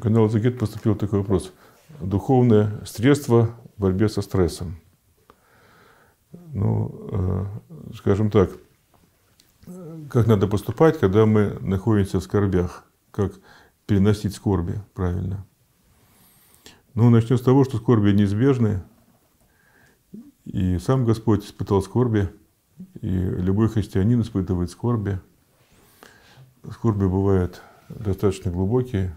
Канал Загет поступил такой вопрос. Духовное средство в борьбе со стрессом. Ну, э, скажем так, как надо поступать, когда мы находимся в скорбях? Как переносить скорби правильно? Ну, начнем с того, что скорби неизбежны. И сам Господь испытал скорби, и любой христианин испытывает скорби. Скорби бывают достаточно глубокие,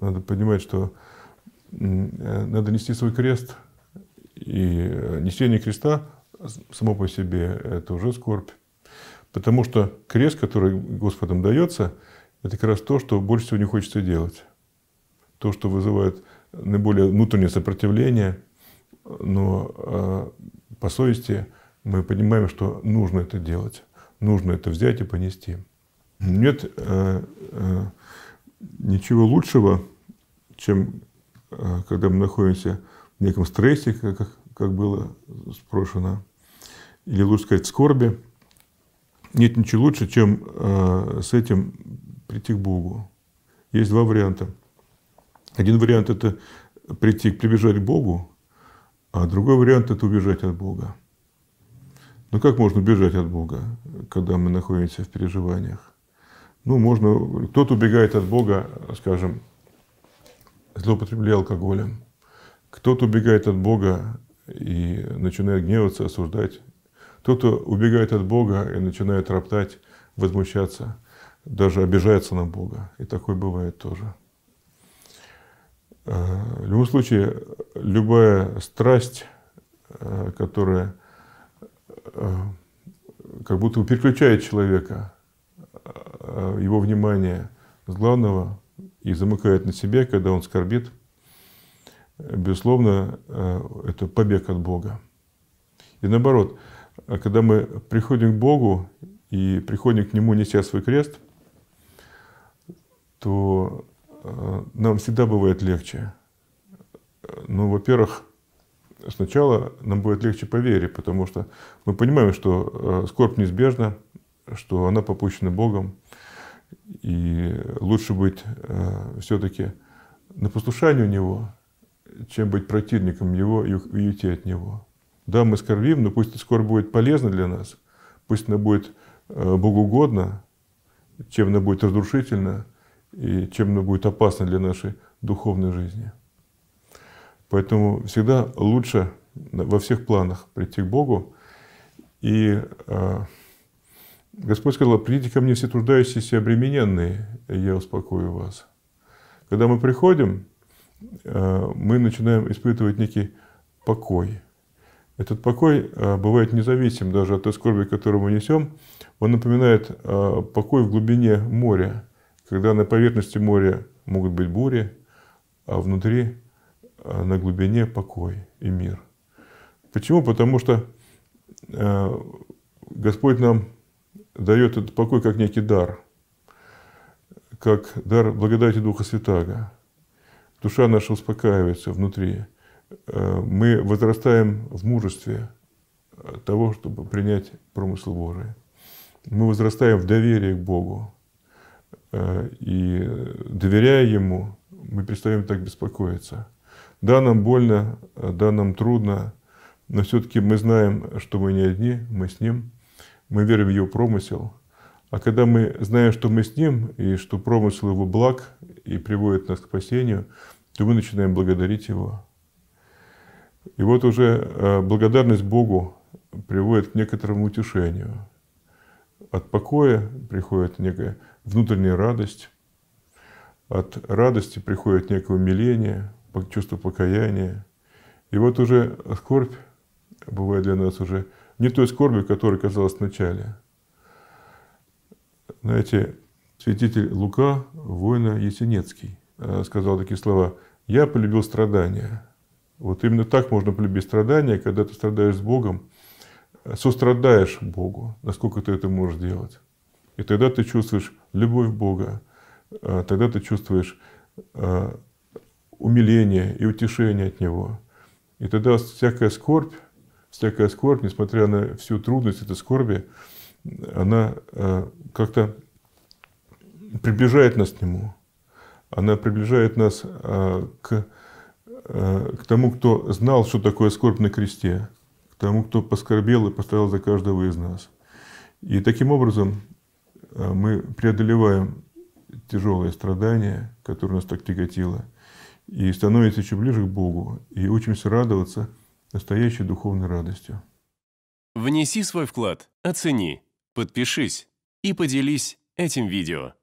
Надо понимать, что э, надо нести свой крест, и э, несение креста само по себе это уже скорбь. Потому что крест, который Господом дается, это как раз то, что больше всего не хочется делать. То, что вызывает наиболее внутреннее сопротивление, но э, по совести мы понимаем, что нужно это делать, нужно это взять и понести. Нет э, э, ничего лучшего, чем э, когда мы находимся в неком стрессе, как, как было спрошено, или лучше сказать, скорби, нет ничего лучше, чем э, с этим прийти к Богу. Есть два варианта. Один вариант – это прийти, прибежать к Богу, а другой вариант – это убежать от Бога. Но ну, как можно убежать от Бога, когда мы находимся в переживаниях? Ну, можно, кто-то убегает от Бога, скажем, злоупотребляли алкоголем. Кто-то убегает от Бога и начинает гневаться, осуждать. Кто-то убегает от Бога и начинает роптать, возмущаться, даже обижается на Бога. И такое бывает тоже. Э, в любом случае, любая страсть, э, которая э, как будто переключает человека, его внимание с главного и замыкает на себе, когда он скорбит, безусловно, э, это побег от Бога. И наоборот, э, когда мы приходим к Богу и приходим к Нему, неся свой крест, то э, нам всегда бывает легче. Ну, во-первых, сначала нам будет легче по вере, потому что мы понимаем, что скорбь неизбежна, что она попущена Богом, и лучше быть э, все-таки на послушании у него, чем быть противником его и уйти от него. Да, мы скорбим, но пусть это скоро будет полезно для нас, пусть она будет э, богоугодна, чем она будет разрушительна и чем она будет опасна для нашей духовной жизни. Поэтому всегда лучше во всех планах прийти к Богу и э, Господь сказал, придите ко мне все труждающиеся и обремененные, и я успокою вас. Когда мы приходим, э, мы начинаем испытывать некий покой. Этот покой э, бывает независим даже от той скорби, которую мы несем. Он напоминает э, покой в глубине моря, когда на поверхности моря могут быть бури, а внутри на глубине покой и мир. Почему? Потому что Господь нам дает этот покой как некий дар, как дар благодати Духа Святаго. Душа наша успокаивается внутри. Э, мы возрастаем в мужестве э, того, чтобы принять промысл Божий. Мы возрастаем в доверии к Богу. Э, и доверяя Ему, мы перестаем так беспокоиться. Да, нам больно, да, нам трудно, но все-таки мы знаем, что мы не одни, мы с Ним – мы верим в Его промысел. А когда мы знаем, что мы с Ним, и что промысел Его благ и приводит нас к спасению, то мы начинаем благодарить Его. И вот уже э, благодарность Богу приводит к некоторому утешению. От покоя приходит некая внутренняя радость, от радости приходит некое умиление, чувство покаяния. И вот уже скорбь бывает для нас уже не той скорби, которая казалась вначале. Знаете, святитель Лука, воина Есенецкий, э, сказал такие слова «Я полюбил страдания». Вот именно так можно полюбить страдания, когда ты страдаешь с Богом, э, сострадаешь Богу, насколько ты это можешь делать. И тогда ты чувствуешь любовь Бога, э, тогда ты чувствуешь умиление и утешение от Него. И тогда всякая скорбь, всякая скорбь, несмотря на всю трудность этой скорби, она э, как-то приближает нас к Нему. Она приближает нас э, к, э, к тому, кто знал, что такое скорбь на кресте, к тому, кто поскорбел и поставил за каждого из нас. И таким образом мы преодолеваем тяжелые страдания, которые нас так тяготило, и становимся еще ближе к Богу, и учимся радоваться – настоящей духовной радостью. Внеси свой вклад, оцени, подпишись и поделись этим видео.